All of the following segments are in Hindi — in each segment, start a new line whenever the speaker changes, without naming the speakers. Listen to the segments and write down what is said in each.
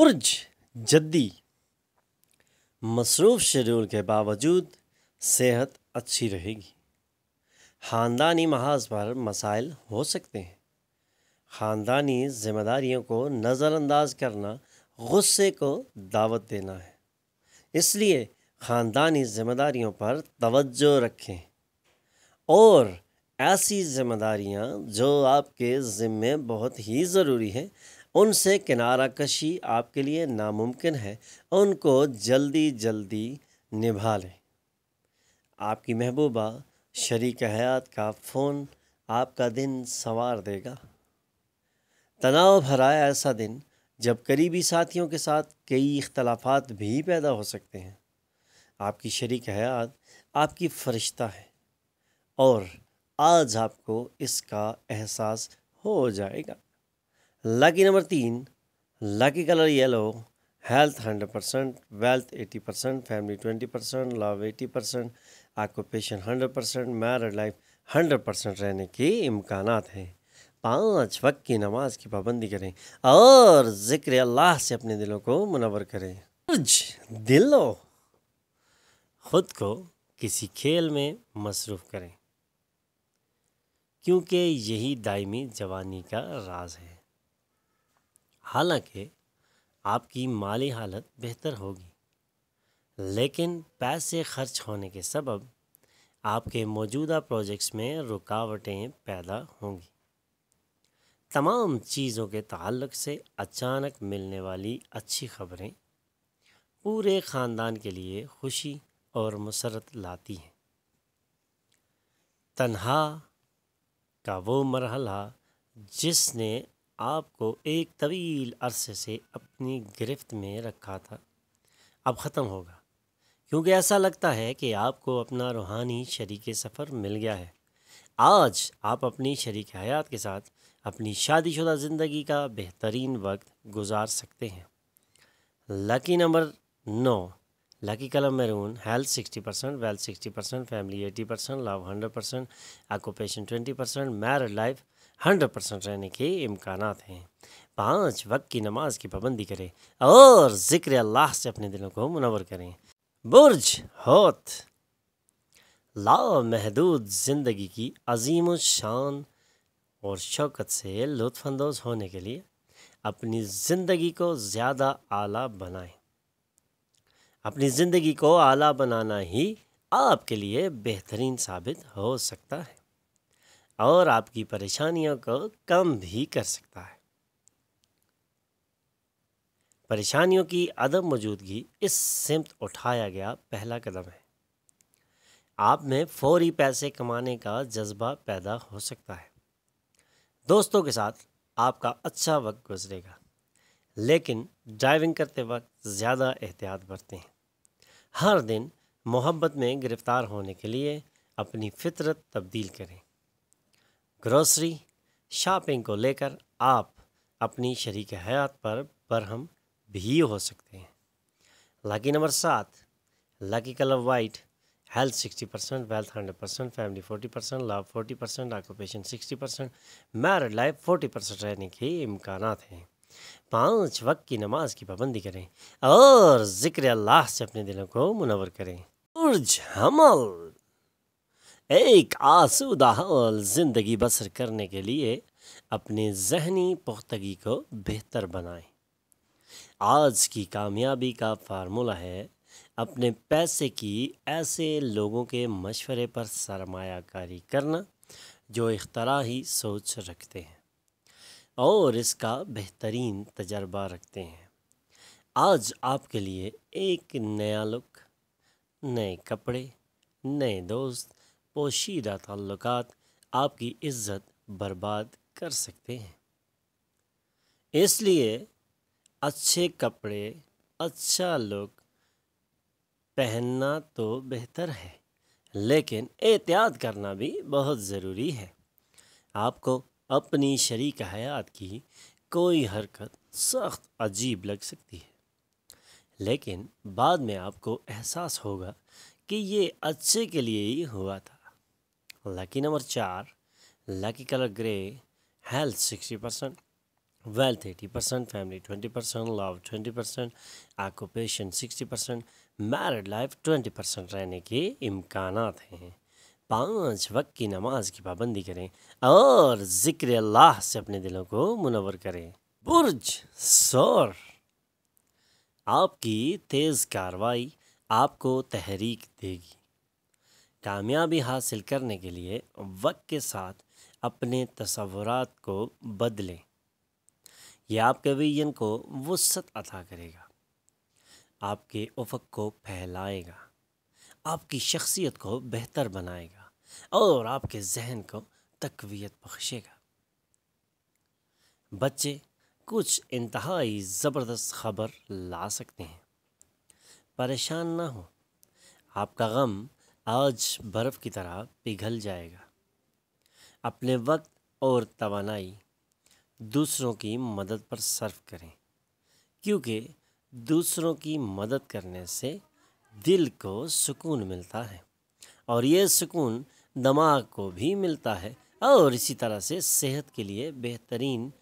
उर्ज जद्दी मसरूफ़ शेड्यूल के बावजूद सेहत अच्छी रहेगी ख़ानदानी महाज पर मसाइल हो सकते हैं ख़ानदानी जिम्मेदारियों को नज़रअंदाज करना गुस्से को दावत देना है इसलिए ख़ानदानी जिम्मेदारियों पर तवज्जो रखें और ऐसी ज़िम्मेदारियाँ जो आपके ज़िम्मे बहुत ही ज़रूरी हैं उनसे किनारा कशी आपके लिए नामुमकिन है उनको जल्दी जल्दी निभा लें आपकी महबूबा शरीक हयात का फ़ोन आपका दिन संवार देगा तनाव भरा ऐसा दिन जब करीबी साथियों के साथ कई इख्तलाफात भी पैदा हो सकते हैं आपकी शरीक हयात आपकी फ़रिश्ता है और आज आपको इसका एहसास हो जाएगा लकी नंबर तीन lucky colour yellow health hundred percent wealth eighty percent family twenty percent love eighty percent occupation hundred percent married life hundred percent रहने के इम्कान हैं पाँच वक्त की नमाज की पाबंदी करें और ज़िक्र अल्लाह से अपने दिलों को मुनवर करें दिलो खुद को किसी खेल में मसरूफ़ करें क्योंकि यही दायमी जवानी का राज है हालांकि आपकी माली हालत बेहतर होगी लेकिन पैसे खर्च होने के सबब आपके मौजूदा प्रोजेक्ट्स में रुकावटें पैदा होंगी तमाम चीज़ों के तल्लक़ से अचानक मिलने वाली अच्छी खबरें पूरे ख़ानदान के लिए खुशी और मसरत लाती हैं तन्हा का वो मरहला जिसने आपको एक तवील अरसे से अपनी गिरफ्त में रखा था अब ख़त्म होगा क्योंकि ऐसा लगता है कि आपको अपना रूहानी शरीक सफ़र मिल गया है आज आप अपनी शरीक हयात के साथ अपनी शादीशुदा ज़िंदगी का बेहतरीन वक्त गुजार सकते हैं लकी नंबर नौ lucky colour maroon health sixty percent wealth sixty percent family eighty percent love hundred percent occupation twenty percent married life hundred percent रहने के इम्कान हैं पाँच वक्त की नमाज की पाबंदी करें और ज़िक्र अल्लाह से अपने दिलों को मुनवर करें बुर्ज होत ला महदूद ज़िंदगी की अजीम शान और शौकत से लुफानंदोज़ होने के लिए अपनी ज़िंदगी को ज़्यादा आला बनाएं अपनी ज़िंदगी को आला बनाना ही आपके लिए बेहतरीन साबित हो सकता है और आपकी परेशानियों को कम भी कर सकता है परेशानियों की अदम मौजूदगी इस सिमत उठाया गया पहला कदम है आप में फौरी पैसे कमाने का जज्बा पैदा हो सकता है दोस्तों के साथ आपका अच्छा वक्त गुजरेगा लेकिन ड्राइविंग करते वक्त ज़्यादा एहतियात बरतें हर दिन मोहब्बत में गिरफ़्तार होने के लिए अपनी फितरत तब्दील करें ग्रोसरी शॉपिंग को लेकर आप अपनी शरीक हयात पर बरहम भी हो सकते हैं लकी नंबर सात lucky colour white health sixty percent wealth hundred percent family forty percent love forty percent occupation sixty percent married life forty percent रहने के इम्कान हैं पाँच वक्त की नमाज की पाबंदी करें और ज़िक्र अल्लाह से अपने दिलों को मुनवर करें उर्ज हमल एक आसूदा और ज़िंदगी बसर करने के लिए अपने जहनी पुख्तगी को बेहतर बनाएं आज की कामयाबी का फार्मूला है अपने पैसे की ऐसे लोगों के मशवरे पर सरमाकारी करना जो ही सोच रखते हैं और इसका बेहतरीन तजर्बा रखते हैं आज आपके लिए एक नया लुक नए कपड़े नए दोस्त पोशीदा ताल्लुक आपकी इज़्ज़त बर्बाद कर सकते हैं इसलिए अच्छे कपड़े अच्छा लुक पहनना तो बेहतर है लेकिन एहतियात करना भी बहुत ज़रूरी है आपको अपनी शरीक हयात की कोई हरकत सख्त अजीब लग सकती है लेकिन बाद में आपको एहसास होगा कि ये अच्छे के लिए ही हुआ था लकी नंबर चार lucky colour grey health sixty percent wealth eighty percent family twenty percent love twenty percent occupation sixty percent married life twenty percent रहने के इम्कान हैं पाँच वक्त की नमाज की पाबंदी करें और ज़िक्र अल्लाह से अपने दिलों को मुनवर करें बुर्ज सौर आपकी तेज़ कार्रवाई आपको तहरीक देगी कामयाबी हासिल करने के लिए वक्त के साथ अपने तस्वुरात को बदलें यह आपके विजन को वसत अता करेगा आपके उफक को फैलाएगा आपकी शख्सियत को बेहतर बनाएगा और आपके जहन को तकवीत बख्शेगा बच्चे कुछ इंतहाई ज़बरदस्त ख़बर ला सकते हैं परेशान ना हो आपका गम आज बर्फ़ की तरह पिघल जाएगा अपने वक्त और तवानाई दूसरों की मदद पर सर्व करें क्योंकि दूसरों की मदद करने से दिल को सुकून मिलता है और ये सुकून दिमाग को भी मिलता है और इसी तरह से सेहत के लिए बेहतरीन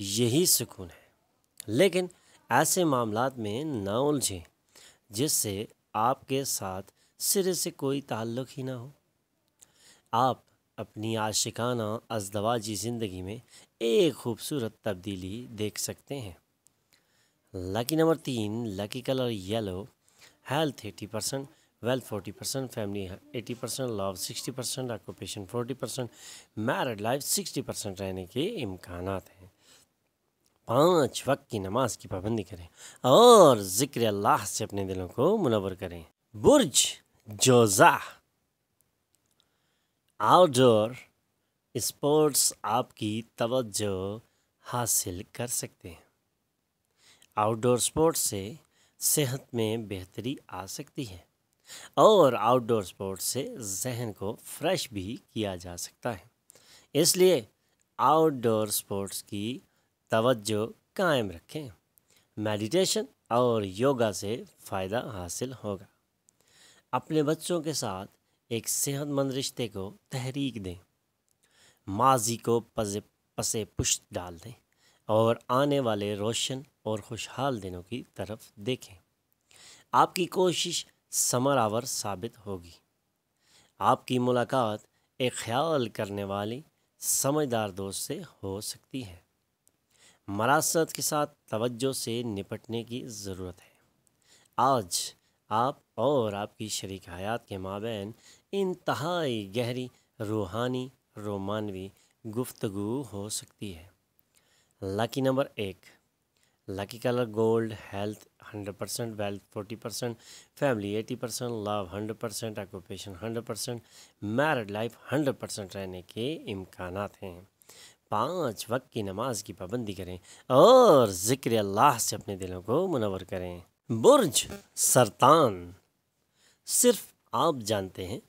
यही सुकून है लेकिन ऐसे मामलों में ना उलझें जिससे आपके साथ सिरे से कोई ताल्लुक़ ही ना हो आप अपनी आशिकाना अजदवाजी ज़िंदगी में एक खूबसूरत तब्दीली देख सकते हैं लकी नंबर तीन lucky colour yellow health eighty percent wealth forty percent family eighty percent love sixty percent occupation forty percent married life sixty percent रहने के इम्कान हैं पाँच वक्त की नमाज की पाबंदी करें और ज़िक्र अल्लाह से अपने दिलों को मुनवर करें बुर्ज जोज़ा आउटडोर स्पोर्ट्स आपकी तवज्जो हासिल कर सकते हैं आउटडोर स्पोर्ट्स से सेहत में बेहतरी आ सकती है और आउटडोर स्पोर्ट्स से जहन को फ्रेश भी किया जा सकता है इसलिए आउटडोर स्पोर्ट्स की तवज्जो कायम रखें मेडिटेशन और योगा से फ़ायदा हासिल होगा अपने बच्चों के साथ एक सेहतमंद रिश्ते को तहरीक दें माजी को पसे पसे पुश्त डाल दें और आने वाले रोशन और खुशहाल दिनों की तरफ देखें आपकी कोशिश समर आवर साबित होगी आपकी मुलाकात एक ख्याल करने वाली समझदार दोस्त से हो सकती है मरासत के साथ तवज्जो से निपटने की ज़रूरत है आज आप और आपकी शरीक हयात के माबेन इंतहाई गहरी रूहानी रोमानवी गुफ्तगु हो सकती है लकी नंबर एक lucky colour gold health hundred percent wealth forty percent family eighty percent love hundred percent occupation hundred percent married life hundred percent रहने के इम्कान हैं पाँच वक्त की नमाज की पाबंदी करें और ज़िक्र अल्लाह से अपने दिलों को मुनवर करें बुर्ज सरतान सिर्फ आप जानते हैं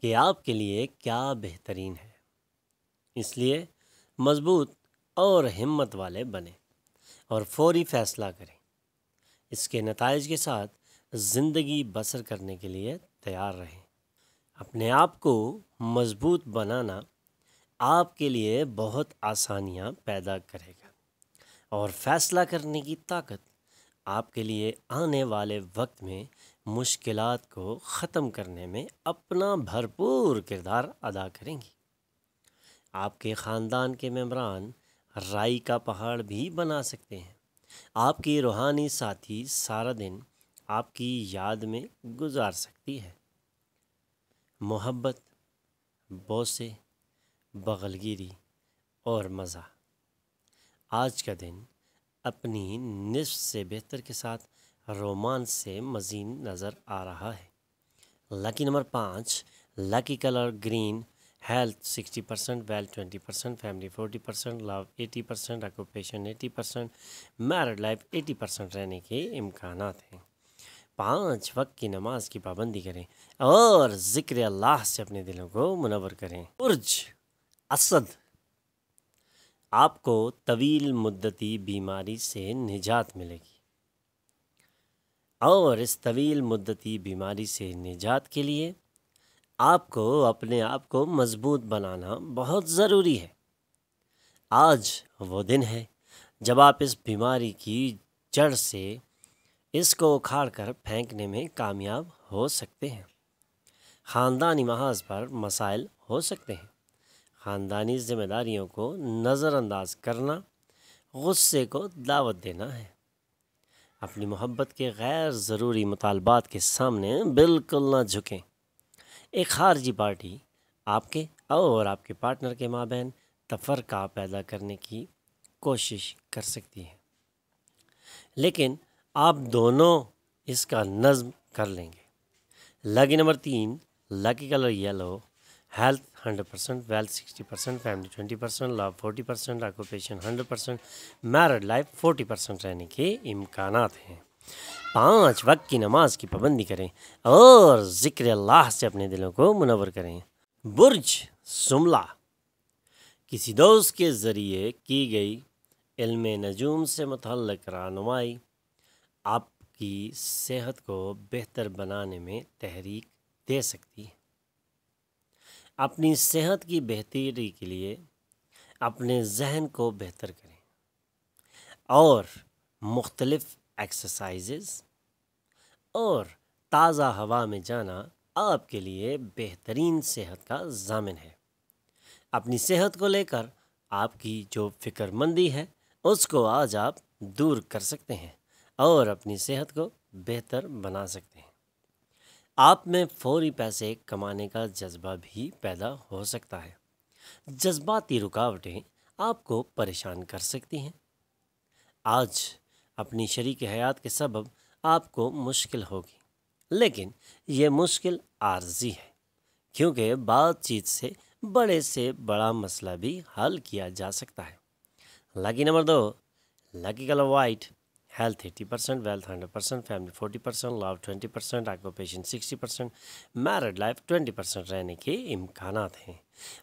कि आपके लिए क्या बेहतरीन है इसलिए मजबूत और हिम्मत वाले बने और फौरी फैसला करें इसके नतज के साथ ज़िंदगी बसर करने के लिए तैयार रहें अपने आप को मजबूत बनाना आपके लिए बहुत आसानियाँ पैदा करेगा और फ़ैसला करने की ताकत आपके लिए आने वाले वक्त में मुश्किल को ख़त्म करने में अपना भरपूर किरदार अदा करेंगी आपके ख़ानदान के मेम्बरान राई का पहाड़ भी बना सकते हैं आपकी रूहानी साथी सारा दिन आपकी याद में गुजार सकती है मोहब्बत बोसे बगलगिरी और मज़ा आज का दिन अपनी निस्फ से बेहतर के साथ रोमांस से मजीन नज़र आ रहा है लकी नंबर पाँच lucky colour green health sixty percent wealth twenty percent family forty percent love eighty percent occupation eighty percent married life eighty percent रहने के इम्कान हैं पाँच वक्त की नमाज की पाबंदी करें और ज़िक्र अल्लाह से अपने दिलों को मुनवर करें उर्ज असद आपको तवील मुद्दती बीमारी से निजात मिलेगी और इस तवील मुद्दती बीमारी से निजात के लिए आपको अपने आप को मजबूत बनाना बहुत ज़रूरी है आज वो दिन है जब आप इस बीमारी की जड़ से इसको उखाड़ कर फेंकने में कामयाब हो सकते हैं ख़ानदानी महाज पर मसाइल हो सकते हैं ख़ानदानी ज़िम्मेदारियों को नज़रअंदाज करना गुस्से को दावत देना है अपनी मोहब्बत के गैर ज़रूरी मुतालबात के सामने बिल्कुल ना झुकें एक खारजी पार्टी आपके और आपके पार्टनर के माबेन तफरका पैदा करने की कोशिश कर सकती है लेकिन आप दोनों इसका नज़म कर लेंगे लकी नंबर तीन lucky colour yellow percent 100% sixty 60% family 20% love 40% occupation 100% married life 40% रहने के इम्कान हैं पांच वक्त की नमाज की पाबंदी करें और ज़िक्र अल्लाह से अपने दिलों को मुनवर करें बुर्ज सुमला किसी दोस्त के ज़रिए की गई इल्म नजूम से मतलब रानुमाई आपकी सेहत को बेहतर बनाने में तहरीक दे सकती है अपनी सेहत की बेहतरी के लिए अपने जहन को बेहतर करें और मुख्तलफ़ एक्सरसाइजेज़ और ताज़ा हवा में जाना आपके लिए बेहतरीन सेहत का जामिन है अपनी सेहत को लेकर आपकी जो फिक्रमंदी है उसको आज आप दूर कर सकते हैं और अपनी सेहत को बेहतर बना सकते हैं आप में फौरी पैसे कमाने का जज्बा भी पैदा हो सकता है जज्बाती रुकावटें आपको परेशान कर सकती हैं आज अपनी शरीक हयात के सबब आपको मुश्किल होगी लेकिन ये मुश्किल आर्जी है क्योंकि बातचीत से बड़े से बड़ा मसला भी हल किया जा सकता है लकी नंबर दो lucky colour white health 80%, hundred 100%, family 40%, love 20%, occupation 60%, married life 20% रहने के इम्कान हैं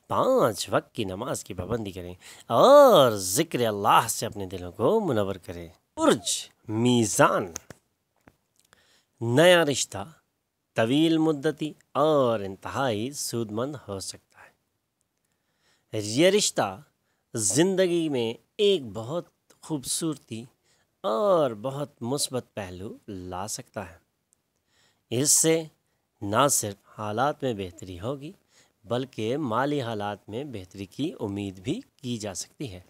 पाँच वक्त की नमाज की पाबंदी करें और ज़िक्र अल्लाह से अपने दिलों को मुनवर करें उर्ज मीज़ान नया रिश्ता तवील मुद्दती और इंतहाई सूदमंद हो सकता है यह रिश्ता ज़िंदगी में एक बहुत खूबसूरती और बहुत मुसबत पहलू ला सकता है इससे ना सिर्फ हालात में बेहतरी होगी बल्कि माली हालात में बेहतरी की उम्मीद भी की जा सकती है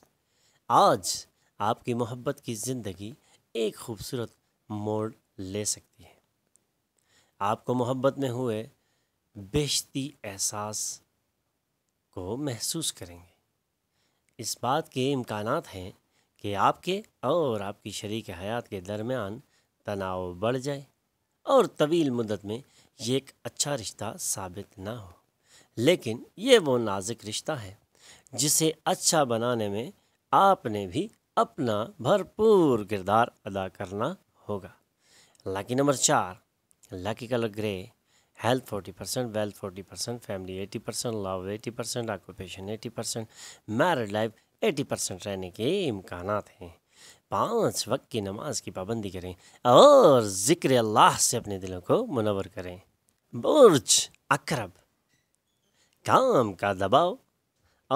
आज आपकी मोहब्बत की ज़िंदगी एक खूबसूरत मोड़ ले सकती है आपको मोहब्बत में हुए बेशती एहसास को महसूस करेंगे इस बात के इम्कान हैं कि आपके और आपकी शरीक हयात के दरमियान तनाव बढ़ जाए और तवील मुद्दत में ये एक अच्छा रिश्ता साबित ना हो लेकिन ये वो नाजुक रिश्ता है जिसे अच्छा बनाने में आपने भी अपना भरपूर किरदार अदा करना होगा लकी नंबर चार lucky colour grey health forty percent wealth forty percent family eighty percent love eighty percent occupation eighty percent married life eighty percent रहने के इम्कान हैं पाँच वक्त की नमाज की पाबंदी करें और ज़िक्र अल्लाह से अपने दिलों को मुनवर करें बुर्ज अकरब काम का दबाव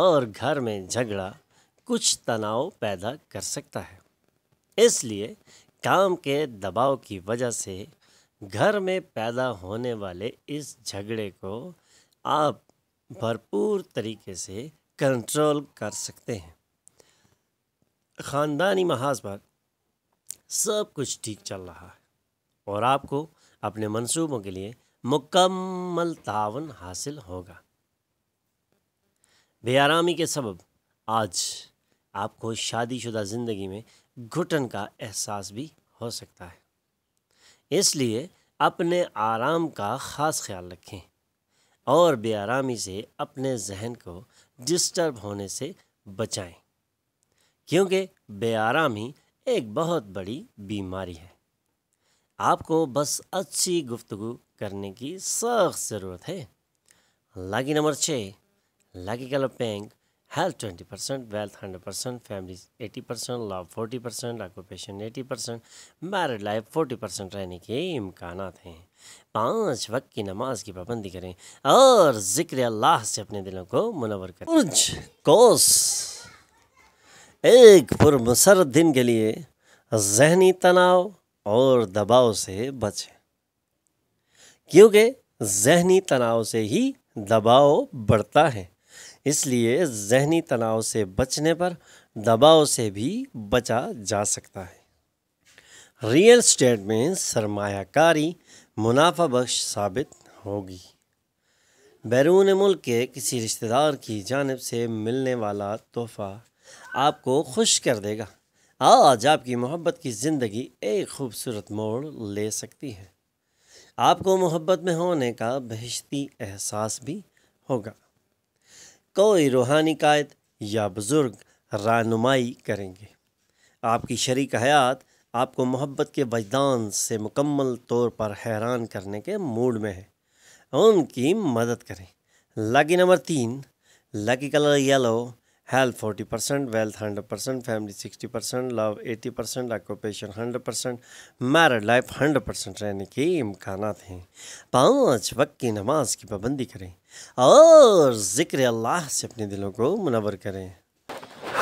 और घर में झगड़ा कुछ तनाव पैदा कर सकता है इसलिए काम के दबाव की वजह से घर में पैदा होने वाले इस झगड़े को आप भरपूर तरीके से कंट्रोल कर सकते हैं ख़ानदानी महाज पर सब कुछ ठीक चल रहा है और आपको अपने मंसूबों के लिए मुकम्मल तावन हासिल होगा बेआरामी के सबब आज आपको शादीशुदा ज़िंदगी में घुटन का एहसास भी हो सकता है इसलिए अपने आराम का ख़ास ख्याल रखें और बेआरामी से अपने जहन को डिस्टर्ब होने से बचाएं क्योंकि बेआरामी एक बहुत बड़ी बीमारी है आपको बस अच्छी गुफ्तगु करने की सख्त ज़रूरत है लागी नंबर छः lucky colour pink percent 20% eighty 100% love 80% percent 40% eighty 80% married life 40% रहने के इम्कान हैं पांच वक्त की नमाज की पाबंदी करें और ज़िक्र अल्लाह से अपने दिलों को मुनवर करें उर्ज कोस एक पुरमसर दिन के लिए जहनी तनाव और दबाव से बचें क्योंकि जहनी तनाव से ही दबाव बढ़ता है इसलिए जहनी तनाव से बचने पर दबाव से भी बचा जा सकता है रियल स्टेट में सरमाकारी मुनाफा बख्श साबित होगी बैरून मुल्क के किसी रिश्तेदार की जानब से मिलने वाला तोहफ़ा आपको खुश कर देगा आज आपकी मोहब्बत की ज़िंदगी एक खूबसूरत मोड़ ले सकती है आपको मोहब्बत में होने का बहशती एहसास भी होगा कोई रूहानी कायद या बुज़ुर्ग रानुमाई करेंगे आपकी शरीक हयात आपको मोहब्बत के वजदान से मुकम्मल तौर पर हैरान करने के मूड में है उनकी मदद करें लकी नंबर तीन lucky colour yellow percent 40% sixty 100% love 60% percent 80% hundred percent married life 100% रहने के इम्कान हैं पाँच वक्त की नमाज की पाबंदी करें और ज़िक्र अल्लाह से अपने दिलों को मुनवर करें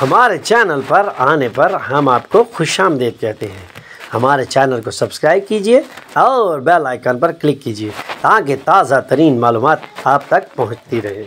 हमारे चैनल पर आने पर हम आपको खुश आमदेद कहते हैं हमारे चैनल को सब्सक्राइब कीजिए और बेल आइकन पर क्लिक कीजिए ताकि ताज़ा तरीन मालूम आप तक पहुँचती रहे